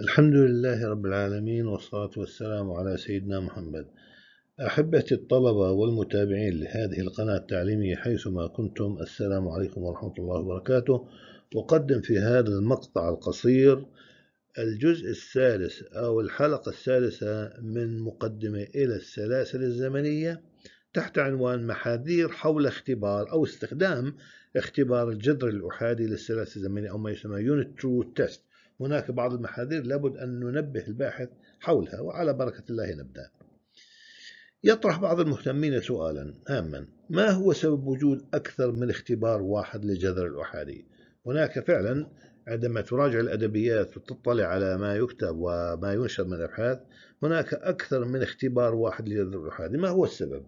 الحمد لله رب العالمين والصلاة والسلام على سيدنا محمد أحبتي الطلبة والمتابعين لهذه القناة التعليمية حيثما كنتم السلام عليكم ورحمة الله وبركاته أقدم في هذا المقطع القصير الجزء الثالث أو الحلقة الثالثة من مقدمة إلى السلاسل الزمنية تحت عنوان محاذير حول اختبار أو استخدام اختبار الجذر الأحادي للسلاسل الزمنية أو ما يسمى Unit True Test هناك بعض المحاذير لابد أن ننبه الباحث حولها وعلى بركة الله نبدأ يطرح بعض المهتمين سؤالا هاما ما هو سبب وجود أكثر من اختبار واحد للجذر الأحادي هناك فعلا عندما تراجع الأدبيات وتطلع على ما يكتب وما ينشر من الأبحاث هناك أكثر من اختبار واحد للجذر الأحادي ما هو السبب؟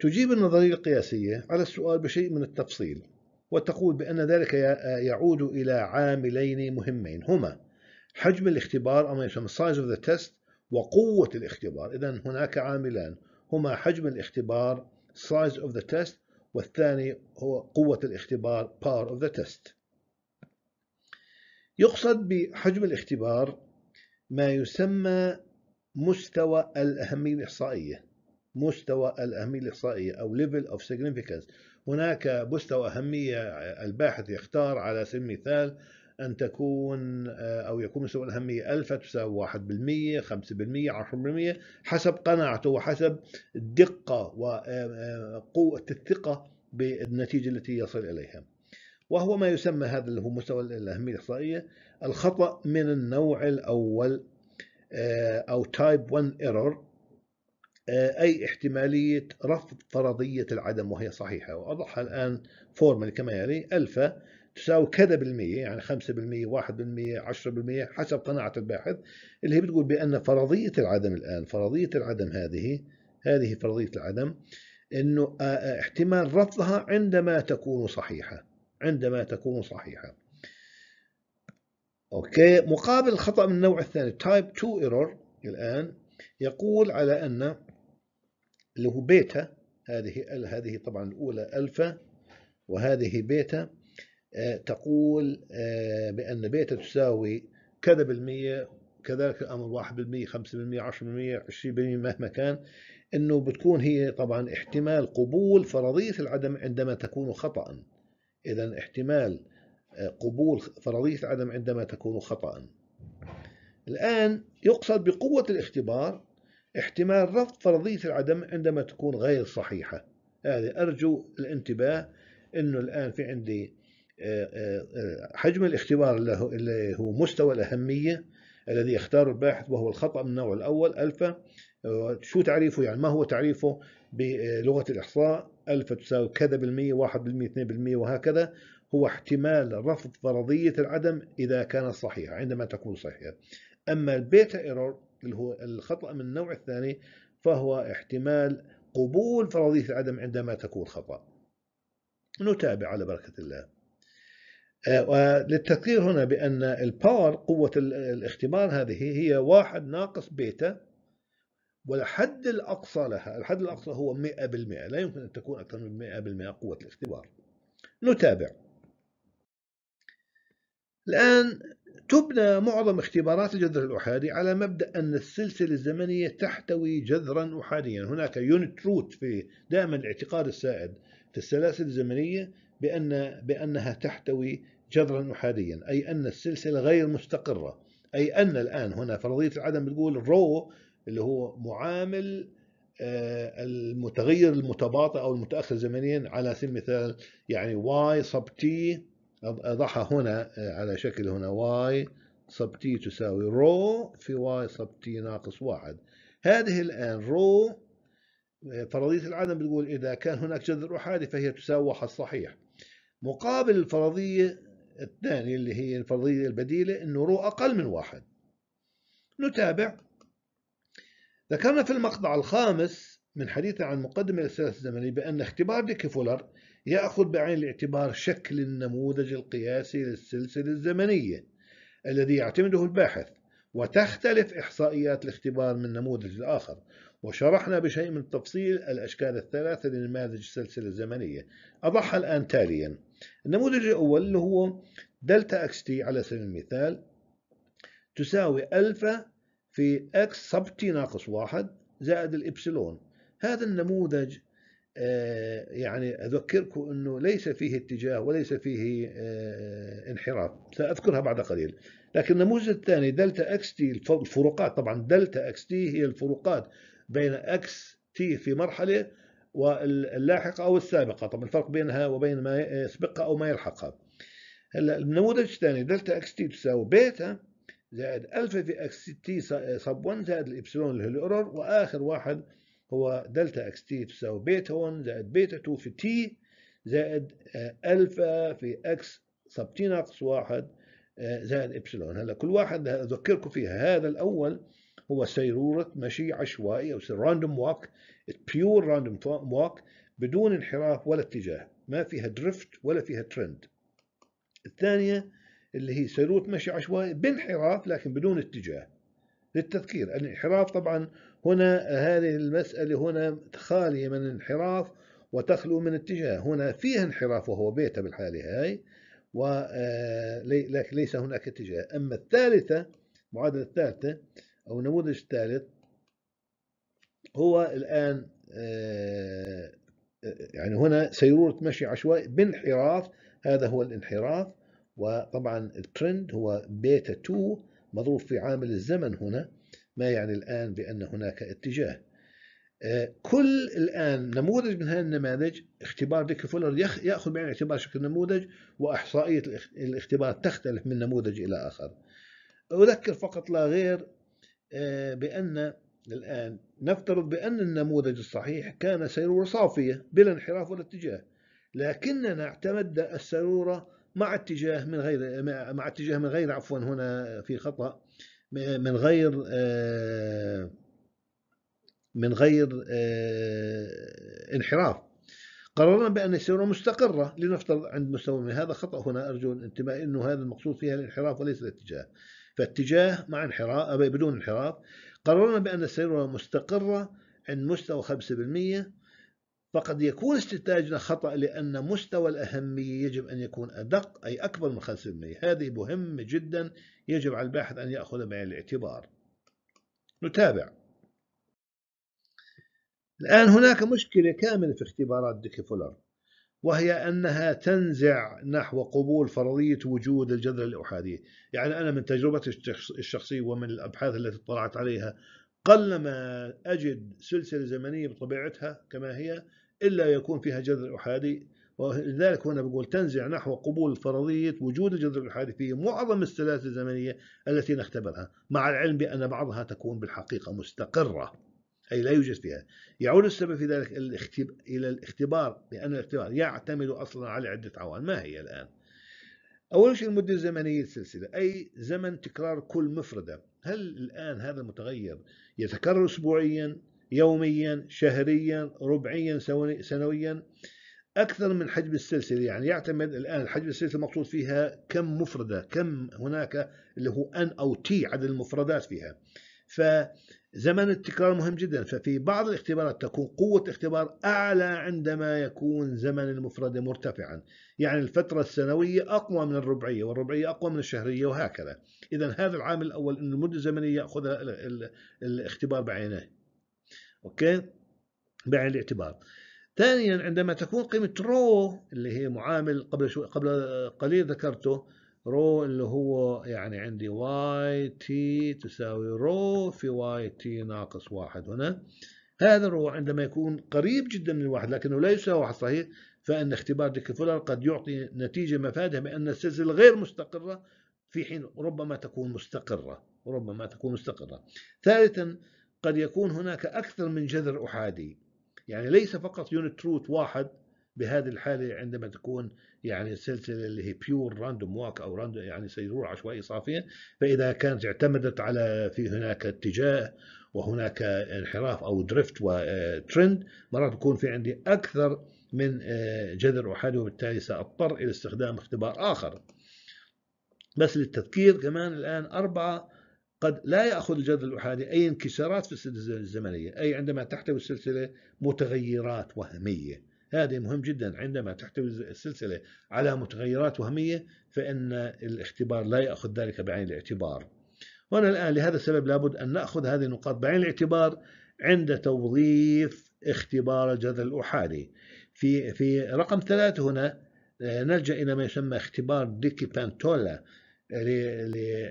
تجيب النظرية القياسية على السؤال بشيء من التفصيل وتقول بأن ذلك يعود إلى عاملين مهمين هما حجم الاختبار أو ما يسمى size of the test وقوة الاختبار إذا هناك عاملان هما حجم الاختبار size of the test والثاني هو قوة الاختبار power of the test يقصد بحجم الاختبار ما يسمى مستوى الأهمية الإحصائية مستوى الأهمية الإحصائية أو level of significance هناك مستوى أهمية الباحث يختار على سبيل المثال أن تكون آه، أو يكون مستوى الأهمية 1000 تساوي 1% 5% 10% حسب قناعته وحسب الدقة وقوة آه، آه، الثقة بالنتيجة التي يصل إليها وهو ما يسمى هذا اللي هو مستوى الأهمية الإحصائية الخطأ من النوع الأول أو تايب 1 ايرور آه، أي احتمالية رفض فرضية العدم وهي صحيحة وأضعها الآن فورمال كما يلي ألفا تساوي كذا بالمية يعني خمسة بالمية واحد بالمية عشرة بالمية حسب قناعة الباحث اللي هي بتقول بأن فرضية العدم الآن فرضية العدم هذه هذه فرضية العدم أنه آه، آه، احتمال رفضها عندما تكون صحيحة عندما تكون صحيحة أوكي مقابل الخطأ من النوع الثاني تايب 2 ايرور الآن يقول على أن اللي هو بيتا هذه هذه طبعا الأولى ألفا وهذه بيتا آه، تقول آه، بأن بيتا تساوي كذا بالمية كذلك الأمر واحد بالمية خمسة بالمية عشرة بالمية عشرين بالمية مهما كان أنه بتكون هي طبعا احتمال قبول فرضية العدم عندما تكون خطأ إذا احتمال آه، قبول فرضية العدم عندما تكون خطأ الآن يقصد بقوة الاختبار احتمال رفض فرضية العدم عندما تكون غير صحيحة هذه أرجو الانتباه أنه الآن في عندي آه، آه، حجم الاختبار اللي هو مستوى الأهمية الذي يختار الباحث وهو الخطأ من النوع الأول ألفا آه، شو تعريفه يعني ما هو تعريفه بلغة الإحصاء ألفا تساوي كذا بالمية واحد بالمية اثنين بالمية وهكذا هو احتمال رفض فرضية العدم إذا كانت صحيحة عندما تكون صحيحة أما البيتا ايرور اللي هو الخطأ من النوع الثاني فهو احتمال قبول فرضية العدم عندما تكون خطأ نتابع على بركة الله آه، وللتذكير هنا بأن الباور قوة الاختبار هذه هي واحد ناقص بيتا والحد الأقصى لها الحد الأقصى هو 100% لا يمكن أن تكون أكثر من 100% قوة الاختبار نتابع الآن تبنى معظم اختبارات الجذر الأحادي على مبدأ أن السلسلة الزمنية تحتوي جذرا أحاديا هناك يونت روت في دائما الاعتقاد السائد في السلاسل الزمنية بأن بأنها تحتوي جذرا أحاديا أي أن السلسلة غير مستقرة أي أن الآن هنا فرضية العدم بتقول رو اللي هو معامل آه، المتغير المتباطئ أو المتأخر زمنيا على سبيل المثال يعني y sub t أضعها هنا آه، على شكل هنا y sub t تساوي رو في y sub t ناقص واحد هذه الآن رو آه، فرضية العدم بتقول إذا كان هناك جذر أحادي فهي تساوي واحد صحيح مقابل الفرضية الثانية اللي هي الفرضية البديلة إنه رو أقل من واحد نتابع ذكرنا في المقطع الخامس من حديثنا عن مقدمة الأساس الزمني بأن اختبار ديكي فولر يأخذ بعين الاعتبار شكل النموذج القياسي للسلسلة الزمنية الذي يعتمده الباحث وتختلف إحصائيات الاختبار من نموذج لآخر وشرحنا بشيء من التفصيل الأشكال الثلاثة لنماذج السلسلة الزمنية أضعها الآن تاليا النموذج الأول اللي هو دلتا اكس تي على سبيل المثال تساوي ألفا في اكس سب تي ناقص واحد زائد الإبسلون هذا النموذج آه، يعني أذكركم أنه ليس فيه اتجاه وليس فيه آه، انحراف سأذكرها بعد قليل لكن النموذج الثاني دلتا اكس تي الفروقات طبعا دلتا اكس تي هي الفروقات بين اكس تي في مرحلة واللاحقة أو السابقة طبعا الفرق بينها وبين ما يسبقها أو ما يلحقها هلا النموذج الثاني دلتا اكس تي تساوي بيتا زائد الفا في اكس تي صب 1 زائد الابسلون اللي هو الايرور واخر واحد هو دلتا اكس تي تساوي بيتا 1 زائد بيتا 2 في تي زائد آه، الفا في اكس سب تي ناقص 1 آه، زائد ابسلون هلا كل واحد اذكركم فيها هذا الاول هو سيروره مشي عشوائي او راندوم ووك بيور راندوم ووك بدون انحراف ولا اتجاه ما فيها درفت ولا فيها ترند الثانيه اللي هي سيروره مشي عشوائي بانحراف لكن بدون اتجاه للتذكير الانحراف طبعا هنا هذه المسألة هنا خالية من انحراف وتخلو من اتجاه هنا فيها انحراف وهو بيتا بالحالة هاي ولكن آه، ليس هناك اتجاه أما الثالثة المعادلة الثالثة أو النموذج الثالث هو الآن آه، آه، يعني هنا سيرورة مشي عشوائي بانحراف هذا هو الانحراف وطبعا الترند هو بيتا 2 مضروب في عامل الزمن هنا ما يعني الآن بأن هناك اتجاه آه، كل الآن نموذج من هذه النماذج اختبار ديك فولر يأخذ بعين الاعتبار شكل نموذج وإحصائية الاختبار تختلف من نموذج إلى آخر أذكر فقط لا غير آه، بأن الآن نفترض بأن النموذج الصحيح كان سيرورة صافية بلا انحراف ولا اتجاه لكننا اعتمدنا السرورة مع اتجاه من غير مع اتجاه من غير عفوا هنا في خطأ من غير آه، من غير آه، انحراف قررنا بأن يصير مستقرة لنفترض عند مستوى من هذا خطأ هنا أرجو الانتباه أنه هذا المقصود فيها الانحراف وليس الاتجاه فاتجاه مع انحراف بدون انحراف قررنا بأن السيرورة مستقرة عند مستوى 5% فقد يكون استنتاجنا خطأ لأن مستوى الأهمية يجب أن يكون أدق أي أكبر من 5% هذه مهمة جدا يجب على الباحث أن يأخذ بعين الاعتبار نتابع الآن هناك مشكلة كاملة في اختبارات ديكي فولر وهي أنها تنزع نحو قبول فرضية وجود الجذر الأحادي يعني أنا من تجربتي الشخصية ومن الأبحاث التي اطلعت عليها قلما أجد سلسلة زمنية بطبيعتها كما هي إلا يكون فيها جذر أحادي ولذلك هنا بقول تنزع نحو قبول فرضية وجود الجذر الحادي في معظم السلاسل الزمنية التي نختبرها مع العلم بأن بعضها تكون بالحقيقة مستقرة أي لا يوجد فيها يعود السبب في ذلك إلى الاختبار لأن الاختبار يعتمد أصلا على عدة عوامل ما هي الآن أول شيء المدة الزمنية للسلسلة أي زمن تكرار كل مفردة هل الآن هذا المتغير يتكرر أسبوعيا يوميا شهريا ربعيا سنويا أكثر من حجم السلسلة يعني يعتمد الآن حجم السلسلة المقصود فيها كم مفردة كم هناك اللي هو أن أو تي عدد المفردات فيها فزمن التكرار مهم جدا ففي بعض الاختبارات تكون قوة الاختبار أعلى عندما يكون زمن المفردة مرتفعا يعني الفترة السنوية أقوى من الربعية والربعية أقوى من الشهرية وهكذا إذا هذا العامل الأول أن المدة الزمنية يأخذها الاختبار بعينه أوكي بعين الاعتبار ثانيا عندما تكون قيمة رو اللي هي معامل قبل شو قبل قليل ذكرته رو اللي هو يعني عندي واي تي تساوي رو في واي تي ناقص واحد هنا هذا الرو عندما يكون قريب جدا من الواحد لكنه لا يساوي واحد صحيح فإن اختبار ديكفولر قد يعطي نتيجة مفادها بأن السلسلة غير مستقرة في حين ربما تكون مستقرة ربما تكون مستقرة ثالثا قد يكون هناك أكثر من جذر أحادي يعني ليس فقط يونت تروث واحد بهذه الحالة عندما تكون يعني السلسلة اللي هي بيور راندوم واك أو راندوم يعني سيرور عشوائي صافية فإذا كانت اعتمدت على في هناك اتجاه وهناك انحراف أو دريفت وترند آه، مرات بكون في عندي أكثر من آه، جذر أحادي وبالتالي سأضطر إلى استخدام اختبار آخر بس للتذكير كمان الآن أربعة قد لا يأخذ الجذر الأحادي أي انكسارات في السلسلة الزمنية أي عندما تحتوي السلسلة متغيرات وهمية هذه مهم جدا عندما تحتوي السلسلة على متغيرات وهمية فإن الاختبار لا يأخذ ذلك بعين الاعتبار وأنا الآن لهذا السبب لابد أن نأخذ هذه النقاط بعين الاعتبار عند توظيف اختبار الجذر الأحادي في في رقم ثلاثة هنا آه، نلجأ إلى ما يسمى اختبار ديكي بانتولا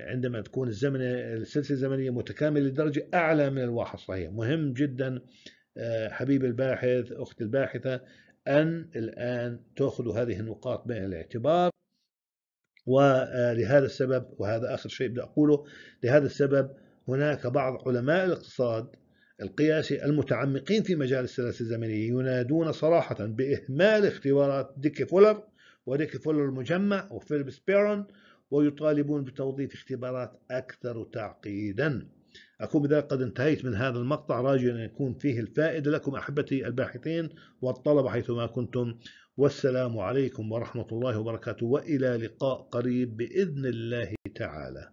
عندما تكون الزمن السلسله الزمنيه متكامله لدرجه اعلى من الواحد صحيح مهم جدا آه، حبيب الباحث اختي الباحثه ان الان تاخذوا هذه النقاط بعين الاعتبار ولهذا آه، السبب وهذا اخر شيء بدي اقوله لهذا السبب هناك بعض علماء الاقتصاد القياسي المتعمقين في مجال السلاسل الزمنيه ينادون صراحه باهمال اختبارات ديكي فولر وديكي فولر المجمع وفيلبس بيرون ويطالبون بتوظيف اختبارات أكثر تعقيدا أكون بذلك قد انتهيت من هذا المقطع راجيا أن يكون فيه الفائدة لكم أحبتي الباحثين والطلبة حيثما كنتم والسلام عليكم ورحمة الله وبركاته وإلى لقاء قريب بإذن الله تعالى